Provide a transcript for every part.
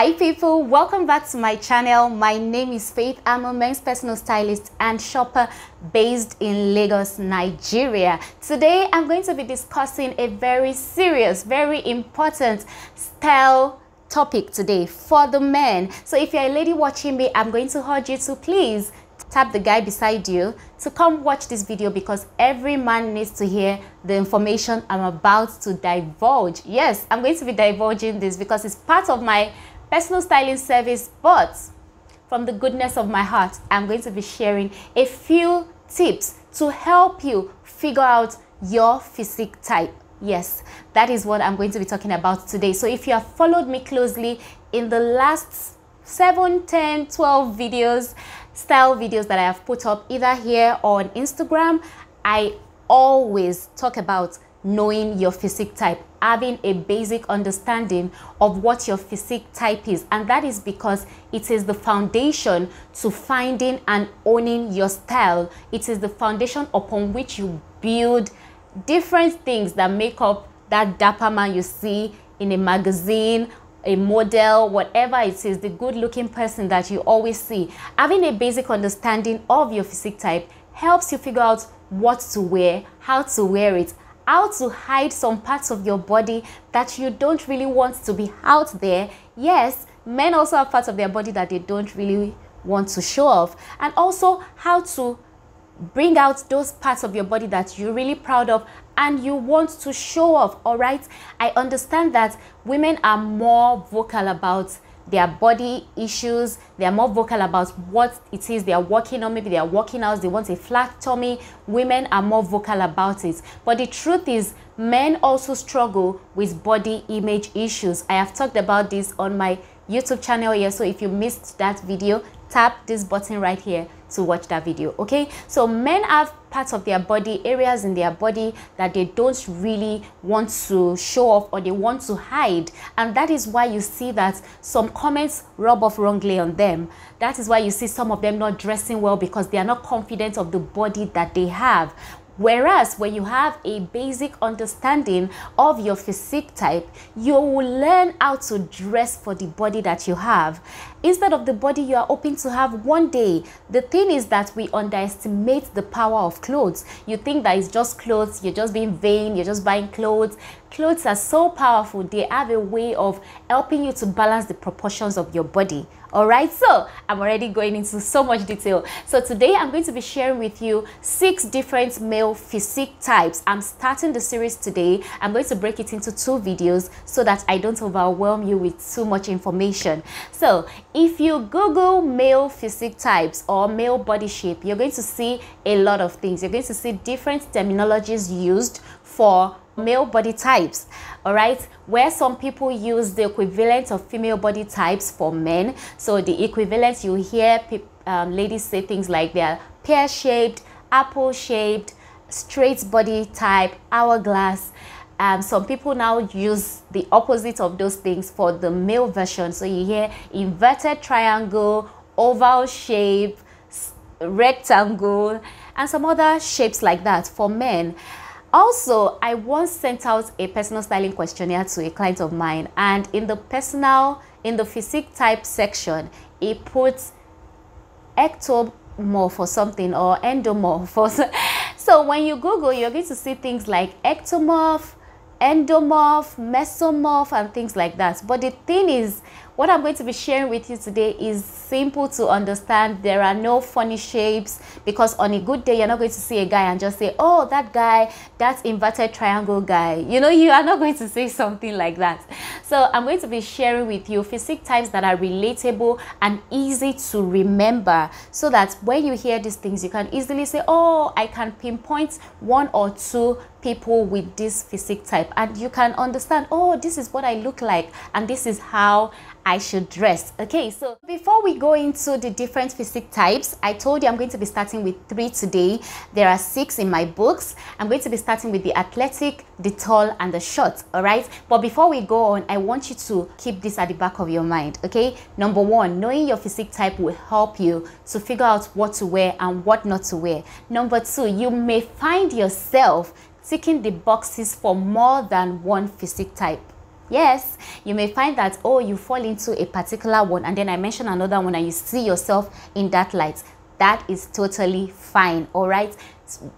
Hi people, welcome back to my channel. My name is Faith. I'm a men's personal stylist and shopper based in Lagos, Nigeria. Today I'm going to be discussing a very serious, very important style topic today for the men. So if you're a lady watching me, I'm going to urge you to please tap the guy beside you to come watch this video because every man needs to hear the information I'm about to divulge. Yes, I'm going to be divulging this because it's part of my personal styling service, but from the goodness of my heart, I'm going to be sharing a few tips to help you figure out your physique type. Yes, that is what I'm going to be talking about today. So if you have followed me closely in the last 7, 10, 12 videos, style videos that I have put up either here or on Instagram, I always talk about knowing your physique type, having a basic understanding of what your physique type is. And that is because it is the foundation to finding and owning your style. It is the foundation upon which you build different things that make up that dapper man you see in a magazine a model, whatever it is, the good looking person that you always see. Having a basic understanding of your physique type helps you figure out what to wear, how to wear it, how to hide some parts of your body that you don't really want to be out there. Yes, men also have parts of their body that they don't really want to show off. And also how to bring out those parts of your body that you're really proud of and you want to show off, all right? I understand that women are more vocal about their body issues. They are more vocal about what it is they are working on. Maybe they are working out, they want a flat tummy. Women are more vocal about it. But the truth is, men also struggle with body image issues. I have talked about this on my YouTube channel here. So if you missed that video, tap this button right here to watch that video okay so men have parts of their body areas in their body that they don't really want to show off or they want to hide and that is why you see that some comments rub off wrongly on them that is why you see some of them not dressing well because they are not confident of the body that they have Whereas when you have a basic understanding of your physique type, you will learn how to dress for the body that you have. Instead of the body you are hoping to have one day, the thing is that we underestimate the power of clothes. You think that it's just clothes, you're just being vain, you're just buying clothes. Clothes are so powerful, they have a way of helping you to balance the proportions of your body. Alright, so I'm already going into so much detail. So today I'm going to be sharing with you six different male physique types. I'm starting the series today. I'm going to break it into two videos so that I don't overwhelm you with too much information. So if you Google male physique types or male body shape, you're going to see a lot of things. You're going to see different terminologies used for male body types all right where some people use the equivalent of female body types for men so the equivalent you hear um, ladies say things like they're pear-shaped apple-shaped straight body type hourglass um, some people now use the opposite of those things for the male version so you hear inverted triangle oval shape rectangle and some other shapes like that for men also, I once sent out a personal styling questionnaire to a client of mine, and in the personal, in the physique type section, it puts ectomorph or something or endomorph. Or so. so when you Google, you're going to see things like ectomorph, endomorph, mesomorph, and things like that. But the thing is, what I'm going to be sharing with you today is simple to understand. There are no funny shapes because on a good day, you're not going to see a guy and just say, oh, that guy, that inverted triangle guy. You know, you are not going to say something like that. So I'm going to be sharing with you physique types that are relatable and easy to remember so that when you hear these things, you can easily say, oh, I can pinpoint one or two people with this physique type and you can understand oh this is what I look like and this is how I should dress okay so before we go into the different physique types I told you I'm going to be starting with three today there are six in my books I'm going to be starting with the athletic the tall and the short all right but before we go on I want you to keep this at the back of your mind okay number one knowing your physique type will help you to figure out what to wear and what not to wear number two you may find yourself ticking the boxes for more than one physique type. Yes, you may find that, oh, you fall into a particular one and then I mention another one and you see yourself in that light. That is totally fine, all right?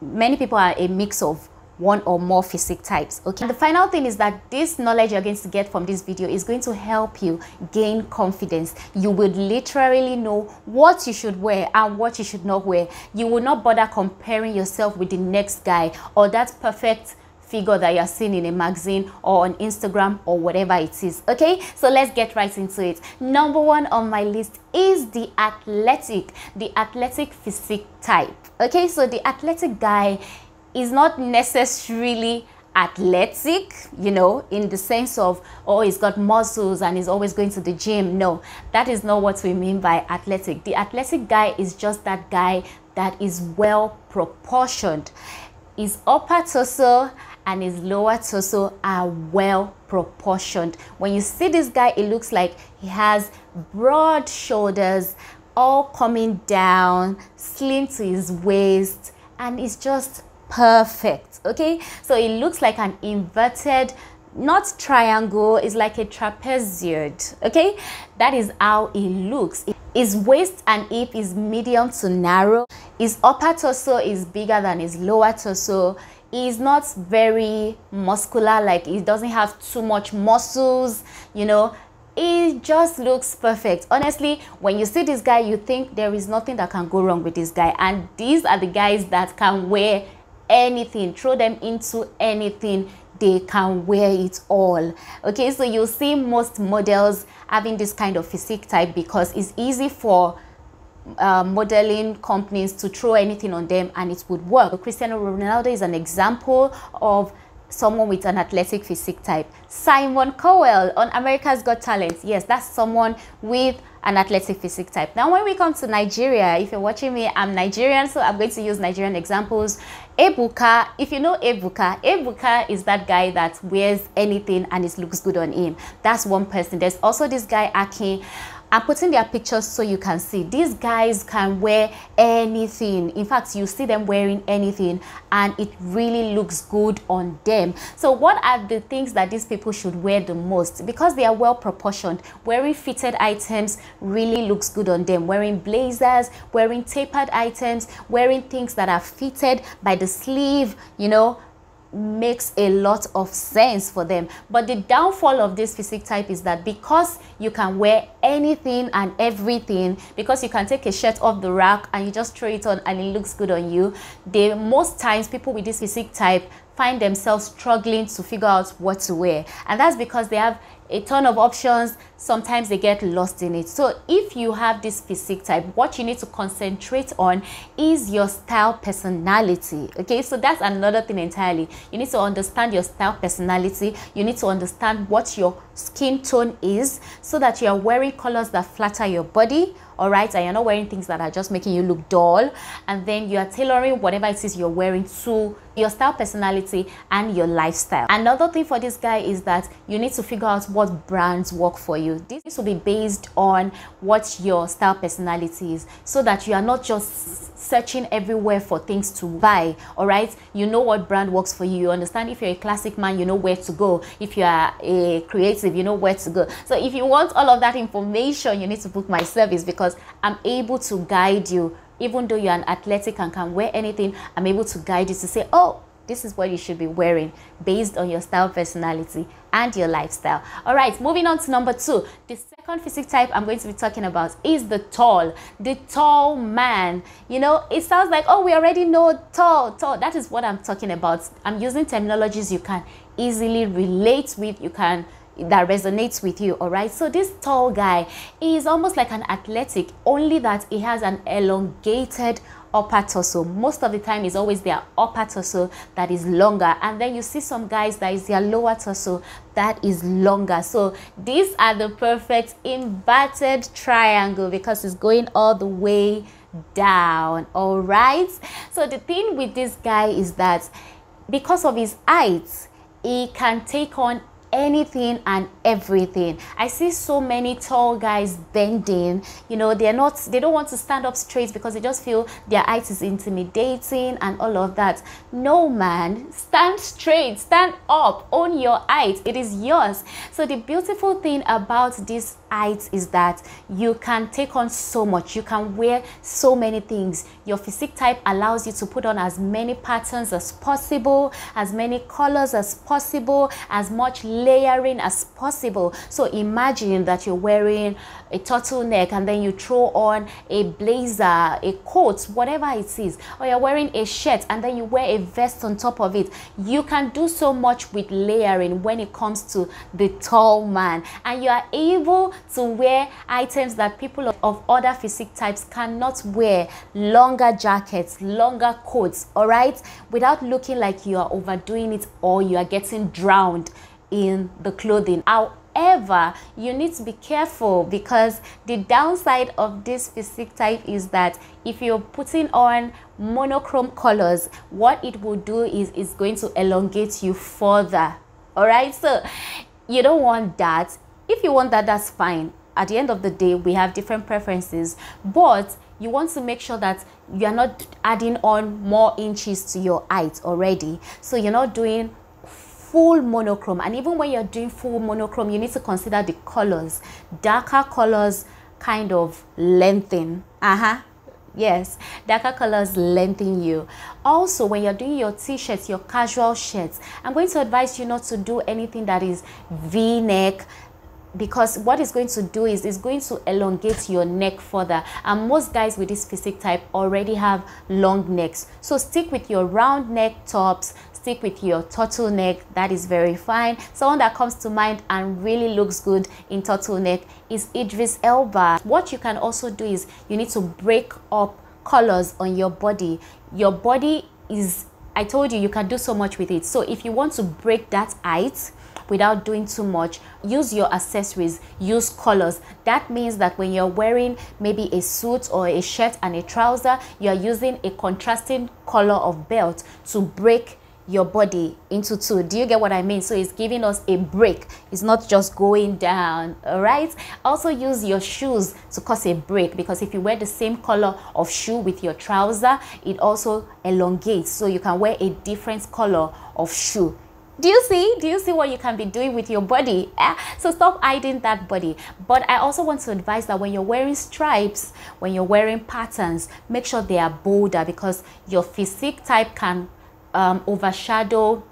Many people are a mix of one or more physique types okay and the final thing is that this knowledge you're going to get from this video is going to help you gain confidence you would literally know what you should wear and what you should not wear you will not bother comparing yourself with the next guy or that perfect figure that you're seeing in a magazine or on Instagram or whatever it is. Okay, so let's get right into it. Number one on my list is the athletic, the athletic physique type. Okay, so the athletic guy is not necessarily athletic, you know, in the sense of, oh, he's got muscles and he's always going to the gym. No, that is not what we mean by athletic. The athletic guy is just that guy that is well proportioned. His upper torso and his lower torso are well proportioned. When you see this guy, it looks like he has broad shoulders, all coming down, slim to his waist, and it's just perfect okay so it looks like an inverted not triangle is like a trapezoid okay that is how it looks his waist and hip is medium to narrow his upper torso is bigger than his lower torso he's not very muscular like he doesn't have too much muscles you know it just looks perfect honestly when you see this guy you think there is nothing that can go wrong with this guy and these are the guys that can wear anything, throw them into anything they can wear it all okay so you'll see most models having this kind of physique type because it's easy for uh, modeling companies to throw anything on them and it would work cristiano ronaldo is an example of someone with an athletic physique type simon cowell on america's got talent yes that's someone with an athletic physique type now when we come to nigeria if you're watching me i'm nigerian so i'm going to use nigerian examples Ebuka, if you know Ebuka, Ebuka is that guy that wears anything and it looks good on him. That's one person. There's also this guy, Aki. I'm putting their pictures so you can see. These guys can wear anything. In fact, you see them wearing anything and it really looks good on them. So what are the things that these people should wear the most? Because they are well proportioned, wearing fitted items really looks good on them. Wearing blazers, wearing tapered items, wearing things that are fitted by the sleeve, you know, makes a lot of sense for them. But the downfall of this physique type is that because you can wear anything and everything, because you can take a shirt off the rack and you just throw it on and it looks good on you, the most times people with this physique type find themselves struggling to figure out what to wear. And that's because they have a ton of options. Sometimes they get lost in it. So if you have this physique type, what you need to concentrate on is your style personality. Okay, so that's another thing entirely. You need to understand your style personality. You need to understand what your skin tone is so that you are wearing colors that flatter your body. All right, and you're not wearing things that are just making you look dull. And then you are tailoring whatever it is you're wearing to your style personality and your lifestyle another thing for this guy is that you need to figure out what brands work for you this will be based on what your style personality is so that you are not just searching everywhere for things to buy all right you know what brand works for you you understand if you're a classic man you know where to go if you are a creative you know where to go so if you want all of that information you need to book my service because i'm able to guide you even though you're an athletic and can wear anything, I'm able to guide you to say, oh, this is what you should be wearing based on your style personality and your lifestyle. All right, moving on to number two. The second physique type I'm going to be talking about is the tall, the tall man. You know, it sounds like, oh, we already know tall, tall. That is what I'm talking about. I'm using terminologies you can easily relate with, you can that resonates with you all right so this tall guy is almost like an athletic only that he has an elongated upper torso most of the time is always their upper torso that is longer and then you see some guys that is their lower torso that is longer so these are the perfect inverted triangle because it's going all the way down all right so the thing with this guy is that because of his height he can take on anything and everything. I see so many tall guys bending. You know, they're not, they don't want to stand up straight because they just feel their height is intimidating and all of that. No, man, stand straight, stand up, own your height. It is yours. So the beautiful thing about this height is that you can take on so much. You can wear so many things. Your physique type allows you to put on as many patterns as possible, as many colors as possible, as much layering as possible. So imagine that you're wearing a turtleneck and then you throw on a blazer, a coat, whatever it is, or you're wearing a shirt and then you wear a vest on top of it. You can do so much with layering when it comes to the tall man and you are able to wear items that people of other physique types cannot wear longer jackets, longer coats, all right, without looking like you are overdoing it or you are getting drowned in the clothing. However, you need to be careful because the downside of this physique type is that if you're putting on monochrome colors, what it will do is it's going to elongate you further. All right, so you don't want that if you want that, that's fine. At the end of the day, we have different preferences, but you want to make sure that you're not adding on more inches to your height already. So you're not doing full monochrome. And even when you're doing full monochrome, you need to consider the colors. Darker colors kind of lengthen. Uh-huh yes darker colors lengthen you also when you're doing your t-shirts your casual shirts i'm going to advise you not to do anything that is v-neck because what it's going to do is it's going to elongate your neck further and most guys with this physique type already have long necks so stick with your round neck tops stick with your turtleneck that is very fine someone that comes to mind and really looks good in turtleneck is idris elba what you can also do is you need to break up colors on your body your body is I told you, you can do so much with it. So if you want to break that height, without doing too much. Use your accessories, use colors. That means that when you're wearing maybe a suit or a shirt and a trouser, you're using a contrasting color of belt to break your body into two. Do you get what I mean? So it's giving us a break. It's not just going down, all right? Also use your shoes to cause a break because if you wear the same color of shoe with your trouser, it also elongates. So you can wear a different color of shoe do you see do you see what you can be doing with your body eh? so stop hiding that body but i also want to advise that when you're wearing stripes when you're wearing patterns make sure they are bolder because your physique type can um, overshadow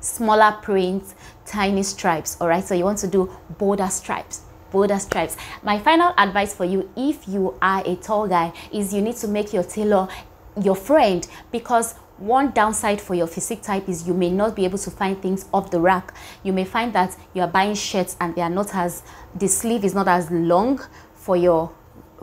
smaller prints tiny stripes all right so you want to do bolder stripes bolder stripes my final advice for you if you are a tall guy is you need to make your tailor your friend because one downside for your physique type is you may not be able to find things off the rack. You may find that you are buying shirts and they are not as, the sleeve is not as long for your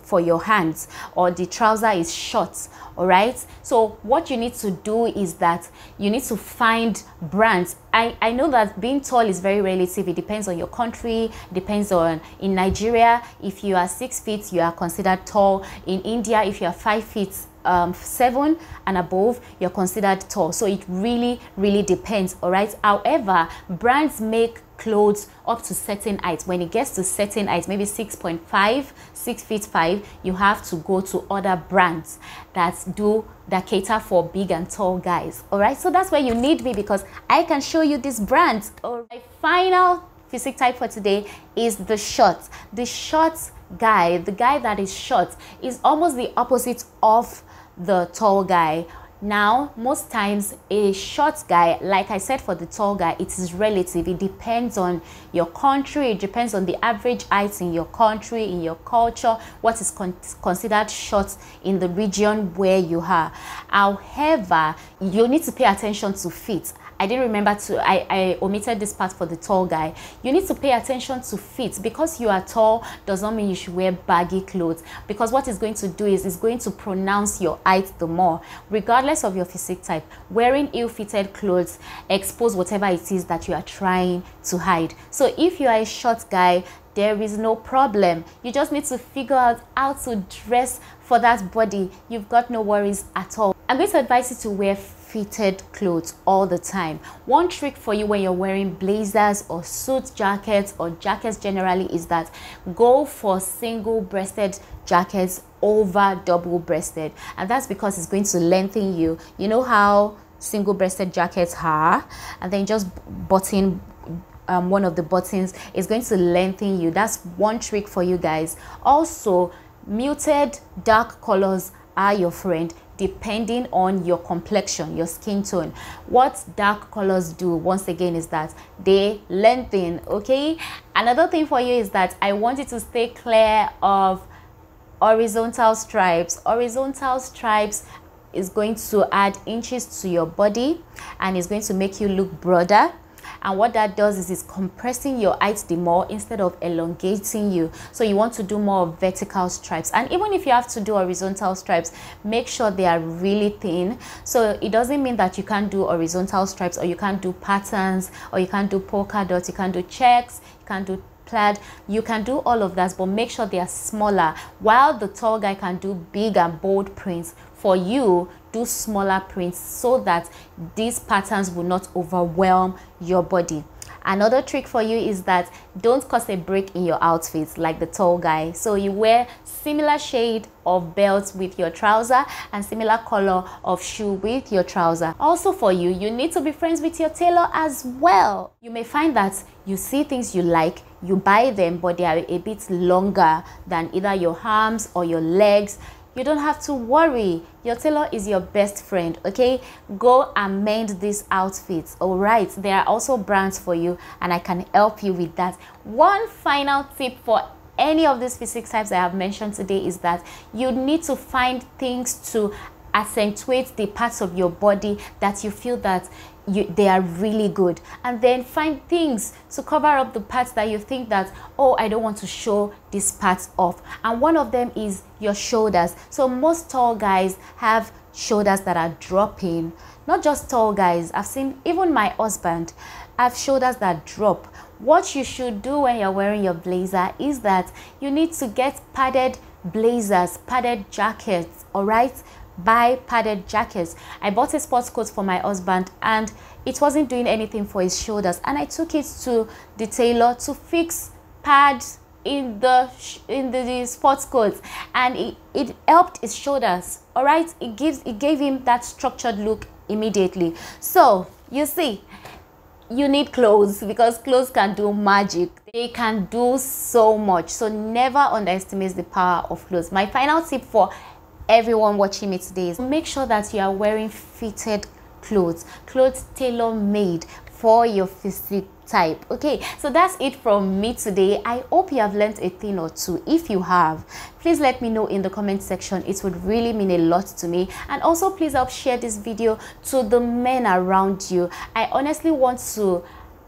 for your hands or the trouser is short all right so what you need to do is that you need to find brands i i know that being tall is very relative it depends on your country depends on in nigeria if you are six feet you are considered tall in india if you are five feet um, seven and above, you're considered tall. So it really, really depends. All right. However, brands make clothes up to certain height when it gets to certain height maybe 6.5 6 feet 5 you have to go to other brands that do that cater for big and tall guys all right so that's where you need me because i can show you brand or My final physique type for today is the short the short guy the guy that is short is almost the opposite of the tall guy now, most times a short guy, like I said for the tall guy, it is relative. It depends on your country. It depends on the average height in your country, in your culture, what is con considered short in the region where you are. However, you need to pay attention to fit. I didn't remember to, I, I omitted this part for the tall guy. You need to pay attention to fit. Because you are tall does not mean you should wear baggy clothes. Because what it's going to do is it's going to pronounce your height the more. Regardless of your physique type, wearing ill-fitted clothes expose whatever it is that you are trying to hide. So if you are a short guy, there is no problem. You just need to figure out how to dress for that body. You've got no worries at all. I'm going to advise you to wear fitted clothes all the time. One trick for you when you're wearing blazers or suit jackets or jackets generally is that go for single breasted jackets over double breasted and that's because it's going to lengthen you. You know how single breasted jackets are and then just button um, one of the buttons is going to lengthen you. That's one trick for you guys. Also, muted dark colors are your friend depending on your complexion, your skin tone. What dark colors do once again is that they lengthen, okay? Another thing for you is that I want you to stay clear of horizontal stripes. Horizontal stripes is going to add inches to your body and it's going to make you look broader and what that does is it's compressing your height the more instead of elongating you. So you want to do more vertical stripes. And even if you have to do horizontal stripes, make sure they are really thin. So it doesn't mean that you can't do horizontal stripes or you can't do patterns or you can't do polka dots, you can't do checks, you can't do plaid you can do all of that but make sure they are smaller while the tall guy can do big and bold prints for you do smaller prints so that these patterns will not overwhelm your body another trick for you is that don't cause a break in your outfits like the tall guy so you wear similar shade of belt with your trouser and similar color of shoe with your trouser also for you you need to be friends with your tailor as well you may find that you see things you like you buy them but they are a bit longer than either your arms or your legs you don't have to worry. Your tailor is your best friend, okay? Go and mend these outfits, all right? There are also brands for you and I can help you with that. One final tip for any of these physics types I have mentioned today is that you need to find things to accentuate the parts of your body that you feel that you, they are really good and then find things to cover up the parts that you think that oh i don't want to show this part off and one of them is your shoulders so most tall guys have shoulders that are dropping not just tall guys i've seen even my husband have shoulders that drop what you should do when you're wearing your blazer is that you need to get padded blazers padded jackets all right buy padded jackets. I bought a sports coat for my husband and it wasn't doing anything for his shoulders and I took it to the tailor to fix pads in the in the, the sports coats and it, it helped his shoulders all right it gives it gave him that structured look immediately so you see you need clothes because clothes can do magic they can do so much so never underestimate the power of clothes my final tip for everyone watching me today is make sure that you are wearing fitted clothes, clothes tailor-made for your physique type okay so that's it from me today i hope you have learned a thing or two if you have please let me know in the comment section it would really mean a lot to me and also please help share this video to the men around you i honestly want to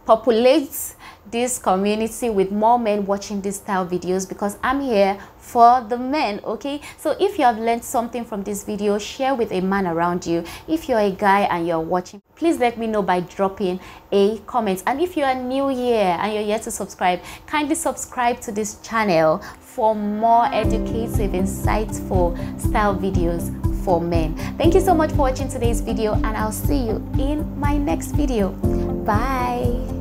populate this community with more men watching these style videos because i'm here for the men okay so if you have learned something from this video share with a man around you if you're a guy and you're watching please let me know by dropping a comment and if you are new here and you're yet to subscribe kindly subscribe to this channel for more educative insightful style videos for men thank you so much for watching today's video and i'll see you in my next video bye